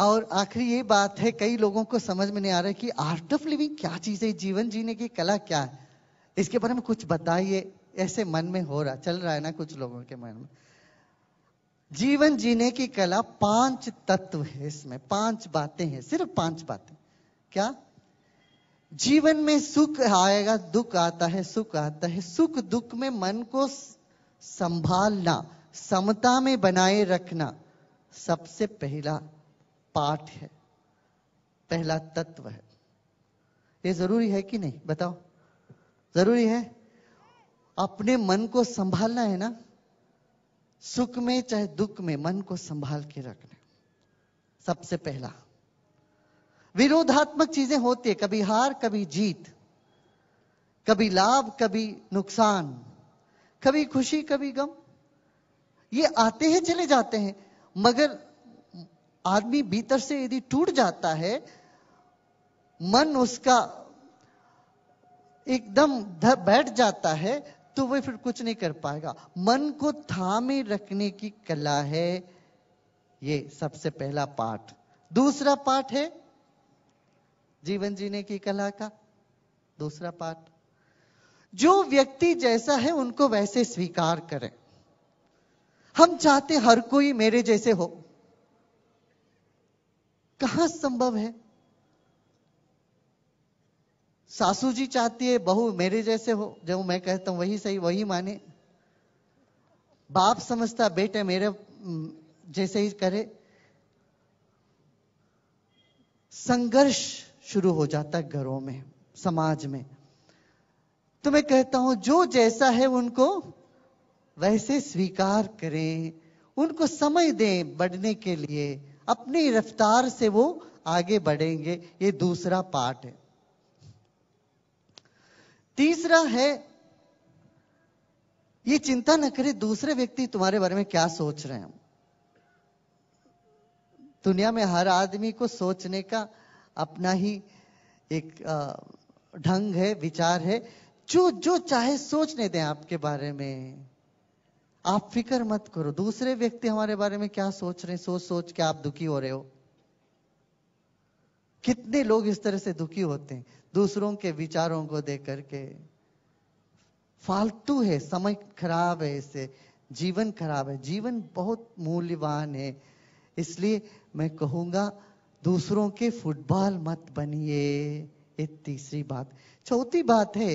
और आखिरी ये बात है कई लोगों को समझ में नहीं आ रहा है कि आर्ट ऑफ लिविंग क्या चीज़ है जीवन जीने की कला क्या है इसके बारे में कुछ बताइए ऐसे मन में हो रहा चल रहा है ना कुछ लोगों के मन में जीवन जीने की कला पांच तत्व है इसमें पांच बातें हैं सिर्फ पांच बातें क्या जीवन में सुख आएगा दुख आता है सुख आता है सुख दुख में मन को संभालना समता में बनाए रखना सबसे पहला पाठ है पहला तत्व है ये जरूरी है कि नहीं बताओ जरूरी है अपने मन को संभालना है ना सुख में चाहे दुख में मन को संभाल के रखना सबसे पहला विरोधात्मक चीजें होती है कभी हार कभी जीत कभी लाभ कभी नुकसान कभी खुशी कभी गम ये आते हैं चले जाते हैं मगर आदमी भीतर से यदि टूट जाता है मन उसका एकदम बैठ जाता है तो वह फिर कुछ नहीं कर पाएगा मन को थामे रखने की कला है ये सबसे पहला पाठ दूसरा पाठ है जीवन जीने की कला का दूसरा पाठ जो व्यक्ति जैसा है उनको वैसे स्वीकार करें हम चाहते हर कोई मेरे जैसे हो कहां संभव है सासू जी चाहती है बहू मेरे जैसे हो जो मैं कहता हूं वही सही वही माने बाप समझता बेटे मेरे जैसे ही करे संघर्ष शुरू हो जाता है घरों में समाज में तो मैं कहता हूं जो जैसा है उनको वैसे स्वीकार करें उनको समय दें बढ़ने के लिए अपनी रफ्तार से वो आगे बढ़ेंगे ये दूसरा पार्ट है तीसरा है ये चिंता न करे दूसरे व्यक्ति तुम्हारे बारे में क्या सोच रहे हैं दुनिया में हर आदमी को सोचने का अपना ही एक ढंग है विचार है जो जो चाहे सोचने दें आपके बारे में आप फिक्र मत करो दूसरे व्यक्ति हमारे बारे में क्या सोच रहे हैं सोच सोच के आप दुखी हो रहे हो कितने लोग इस तरह से दुखी होते हैं दूसरों के विचारों को देख करके फालतू है समय खराब है इससे जीवन खराब है जीवन बहुत मूल्यवान है इसलिए मैं कहूंगा दूसरों के फुटबॉल मत बनिए ये तीसरी बात चौथी बात है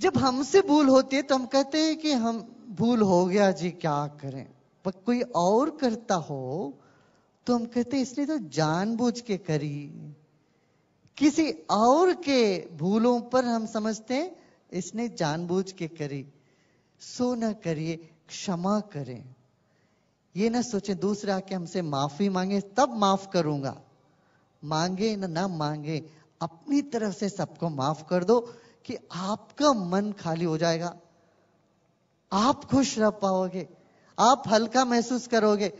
जब हमसे भूल होती है तो हम कहते हैं कि हम भूल हो गया जी क्या करें पर कोई और करता हो तो हम कहते हैं इसने तो जानबूझ के करी किसी और के भूलों पर हम समझते हैं इसने जानबूझ के करी सो ना करिए क्षमा करें ये ना सोचे दूसरा आके हमसे माफी मांगे तब माफ करूंगा मांगे ना ना मांगे अपनी तरफ से सबको माफ कर दो कि आपका मन खाली हो जाएगा आप खुश रह पाओगे आप हल्का महसूस करोगे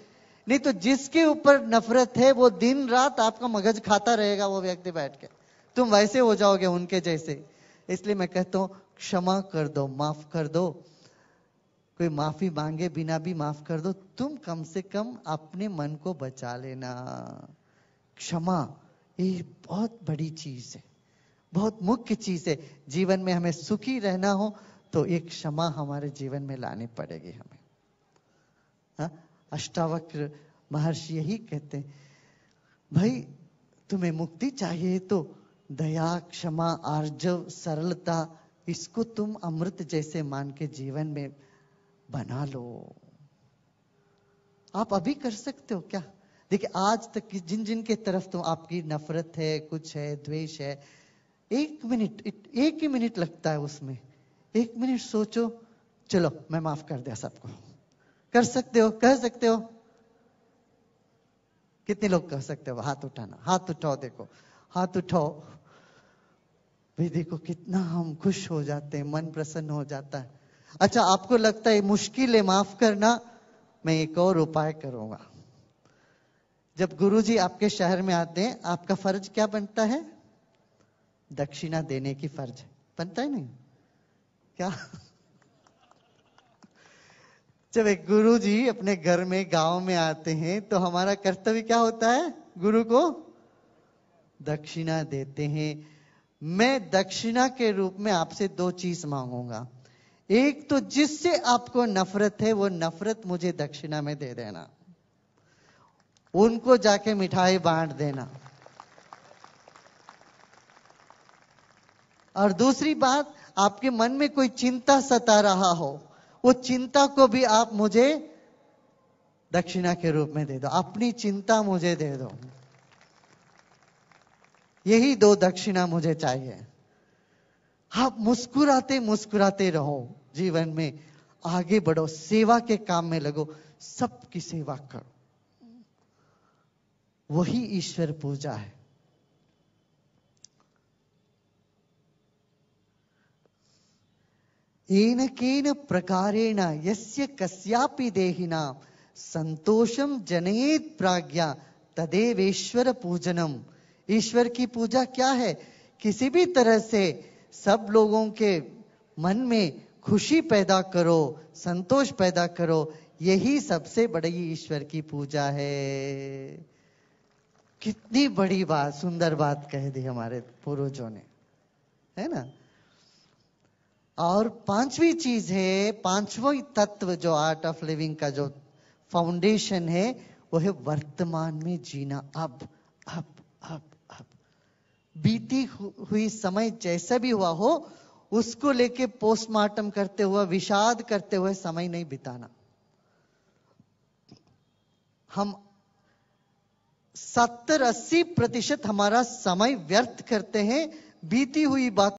नहीं तो जिसके ऊपर नफरत है वो दिन रात आपका मगज खाता रहेगा वो व्यक्ति बैठ के तुम वैसे हो जाओगे उनके जैसे इसलिए मैं कहता हूं क्षमा कर दो माफ कर दो कोई माफी मांगे बिना भी माफ कर दो तुम कम से कम अपने मन को बचा लेना क्षमा ये बहुत बड़ी चीज है बहुत मुख्य चीज है जीवन में हमें सुखी रहना हो तो एक क्षमा हमारे जीवन में लानी पड़ेगी हमें हा? अष्टावक्र महर्षि यही कहते हैं भाई तुम्हें मुक्ति चाहिए तो दया क्षमा आर्जव सरलता इसको तुम अमृत जैसे मान के जीवन में बना लो आप अभी कर सकते हो क्या देखिए आज तक जिन जिन के तरफ तुम तो आपकी नफरत है कुछ है द्वेष है एक मिनट एक ही मिनट लगता है उसमें एक मिनट सोचो चलो मैं माफ कर दिया सबको कर सकते हो कह सकते हो कितने लोग कह सकते हो हाथ उठाना हाथ उठाओ देखो हाथ उठाओ भाई देखो कितना हम खुश हो जाते हैं मन प्रसन्न हो जाता है अच्छा आपको लगता है मुश्किल है माफ करना मैं एक और उपाय करूंगा जब गुरुजी आपके शहर में आते हैं आपका फर्ज क्या बनता है दक्षिणा देने की फर्ज है बनता है नहीं क्या जब एक गुरु जी अपने घर में गांव में आते हैं तो हमारा कर्तव्य क्या होता है गुरु को दक्षिणा देते हैं मैं दक्षिणा के रूप में आपसे दो चीज मांगूंगा एक तो जिससे आपको नफरत है वो नफरत मुझे दक्षिणा में दे देना उनको जाके मिठाई बांट देना और दूसरी बात आपके मन में कोई चिंता सता रहा हो वो चिंता को भी आप मुझे दक्षिणा के रूप में दे दो अपनी चिंता मुझे दे दो यही दो दक्षिणा मुझे चाहिए आप मुस्कुराते मुस्कुराते रहो जीवन में आगे बढ़ो सेवा के काम में लगो सबकी सेवा करो वही ईश्वर पूजा है येन केन प्रकारेण यस्य कस्यापि देहिना संतोषम जनयेत प्राज्ञा तदेवेश्वर पूजनम ईश्वर की पूजा क्या है किसी भी तरह से सब लोगों के मन में खुशी पैदा करो संतोष पैदा करो यही सबसे बड़ी ईश्वर की पूजा है कितनी बड़ी बात सुंदर बात कह दी हमारे पूर्वजों ने है ना और पांचवी चीज है पांचवा तत्व जो आर्ट ऑफ लिविंग का जो फाउंडेशन है वो है वर्तमान में जीना अब अब अब अब बीती हुई समय जैसा भी हुआ हो उसको लेके पोस्टमार्टम करते हुए विषाद करते हुए समय नहीं बिताना हम सत्तर अस्सी प्रतिशत हमारा समय व्यर्थ करते हैं बीती हुई बात